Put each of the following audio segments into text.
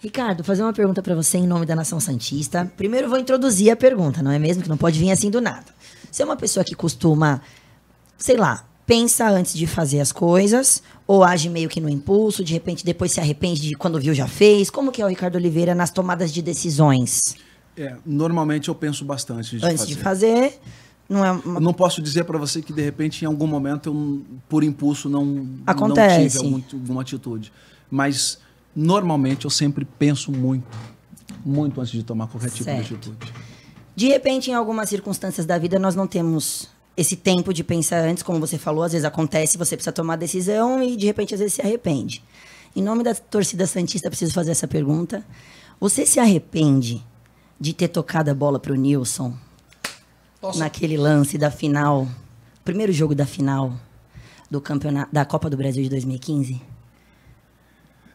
Ricardo, fazer uma pergunta para você em nome da Nação Santista. Primeiro vou introduzir a pergunta, não é mesmo? Que não pode vir assim do nada. Você é uma pessoa que costuma, sei lá, pensa antes de fazer as coisas ou age meio que no impulso, de repente depois se arrepende de quando viu já fez? Como que é o Ricardo Oliveira nas tomadas de decisões? É, normalmente eu penso bastante de antes fazer. de fazer. Não, é uma... não posso dizer para você que de repente em algum momento eu, por impulso não, Acontece. não tive alguma atitude, mas normalmente eu sempre penso muito, muito antes de tomar qualquer tipo de atitude. De repente, em algumas circunstâncias da vida, nós não temos esse tempo de pensar antes, como você falou, às vezes acontece, você precisa tomar a decisão e de repente às vezes se arrepende. Em nome da torcida santista, preciso fazer essa pergunta. Você se arrepende de ter tocado a bola para o Nilson naquele lance da final, primeiro jogo da final do campeonato da Copa do Brasil de 2015?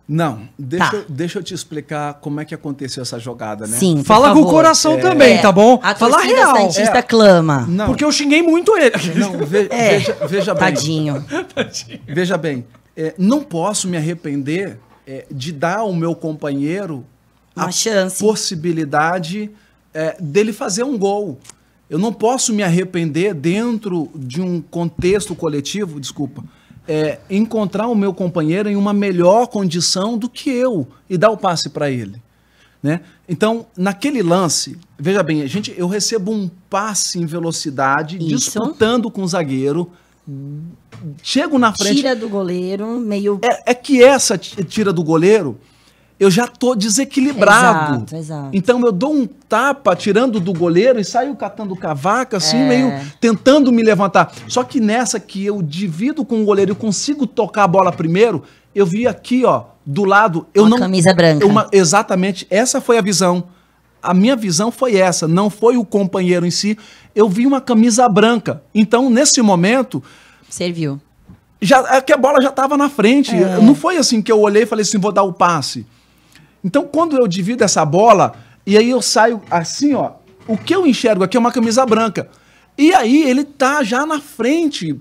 Não, deixa, tá. eu, deixa eu te explicar como é que aconteceu essa jogada, né? Sim, Fala favor. com o coração é, também, tá bom? A Fala real. Santista é, clama. Não. Porque eu xinguei muito ele. Não, ve, é. veja, veja bem. Tadinho. Veja bem, é, não posso me arrepender é, de dar ao meu companheiro Uma a chance. possibilidade é, dele fazer um gol. Eu não posso me arrepender dentro de um contexto coletivo, desculpa, é, encontrar o meu companheiro em uma melhor condição do que eu e dar o passe para ele. Né? Então, naquele lance, veja bem, gente, eu recebo um passe em velocidade, Isso. disputando com o zagueiro, chego na frente. Tira do goleiro, meio. É, é que essa tira do goleiro eu já tô desequilibrado. Exato, exato. Então eu dou um tapa tirando do goleiro e saio catando cavaca, assim, é. meio tentando me levantar. Só que nessa que eu divido com o goleiro e consigo tocar a bola primeiro, eu vi aqui, ó, do lado, eu uma não camisa branca. Uma, exatamente, essa foi a visão. A minha visão foi essa, não foi o companheiro em si. Eu vi uma camisa branca. Então, nesse momento, serviu. Já, é que a bola já estava na frente. É. Não foi assim que eu olhei e falei assim, vou dar o passe. Então, quando eu divido essa bola, e aí eu saio assim, ó, o que eu enxergo aqui é uma camisa branca. E aí ele tá já na frente.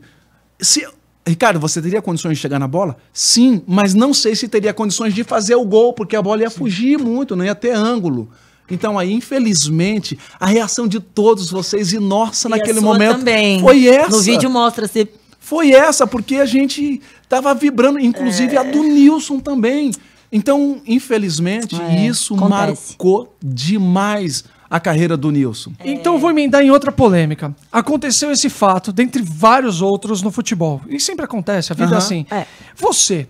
Se, Ricardo, você teria condições de chegar na bola? Sim, mas não sei se teria condições de fazer o gol, porque a bola ia fugir muito, não ia ter ângulo. Então aí, infelizmente, a reação de todos vocês e nossa e naquele momento também. foi essa. No vídeo mostra se foi essa, porque a gente tava vibrando, inclusive é... a do é. Nilson também. Então, infelizmente, é, isso acontece. marcou demais a carreira do Nilson. É. Então vou emendar em outra polêmica. Aconteceu esse fato, dentre vários outros, no futebol. E sempre acontece, a vida uhum. é assim. É. Você,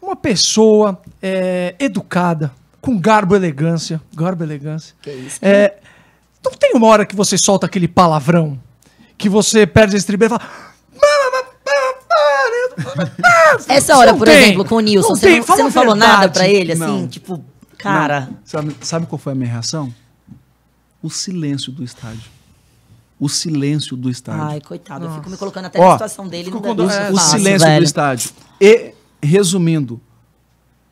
uma pessoa é, educada, com garbo e elegância. Garbo e elegância. Que isso, que... É, não tem uma hora que você solta aquele palavrão que você perde a estribeira e fala. Essa hora, por tem. exemplo, com o Nilson, não você, não, você não falou nada para ele, assim, tipo, cara. Sabe, sabe qual foi a minha reação? O silêncio do estádio o silêncio do estádio. Ai, coitado, Nossa. eu fico me colocando até Ó, na situação dele. Não é, o silêncio velho. do estádio. E, resumindo,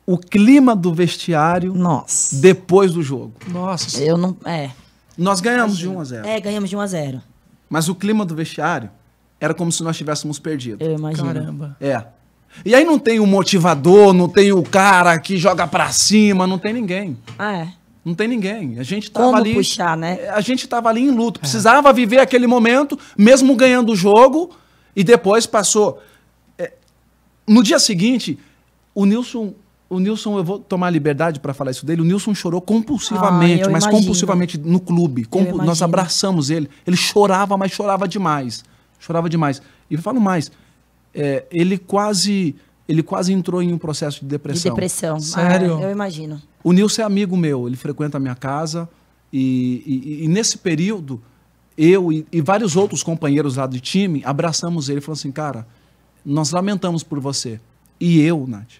o clima do vestiário Nossa. depois do jogo. Nossa. Eu não. É. Nós ganhamos Imagina. de 1 a 0. É, ganhamos de 1 a 0. Mas o clima do vestiário era como se nós tivéssemos perdido. Eu imagino. Caramba. É. E aí não tem o motivador, não tem o cara que joga pra cima, não tem ninguém. Ah, é. Não tem ninguém. A gente tava Como ali. puxar, né? É, a gente tava ali em luto. É. Precisava é. viver aquele momento, mesmo ganhando o jogo, e depois passou. É, no dia seguinte, o Nilson. O Nilson, eu vou tomar liberdade para falar isso dele. O Nilson chorou compulsivamente, ah, mas compulsivamente no clube. Compu nós abraçamos ele. Ele chorava, mas chorava demais chorava demais. E falo mais, é, ele quase ele quase entrou em um processo de depressão. De depressão, ah, sério? Ah, eu imagino. O Nilson é amigo meu, ele frequenta a minha casa e, e, e nesse período eu e, e, vários outros companheiros lá do time abraçamos ele, e falamos assim, cara, nós lamentamos por você. E eu, Nath,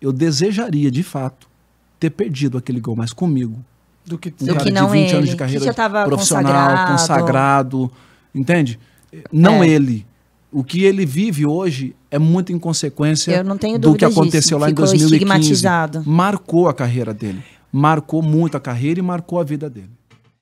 eu desejaria de fato ter perdido aquele gol, mais comigo. Do que, um do cara que não de 20 ele, anos de carreira que já tava profissional, consagrado. consagrado, entende? Não é. ele. O que ele vive hoje é muito em consequência do que aconteceu disso. lá Ficou em 2015. Marcou a carreira dele. Marcou muito a carreira e marcou a vida dele.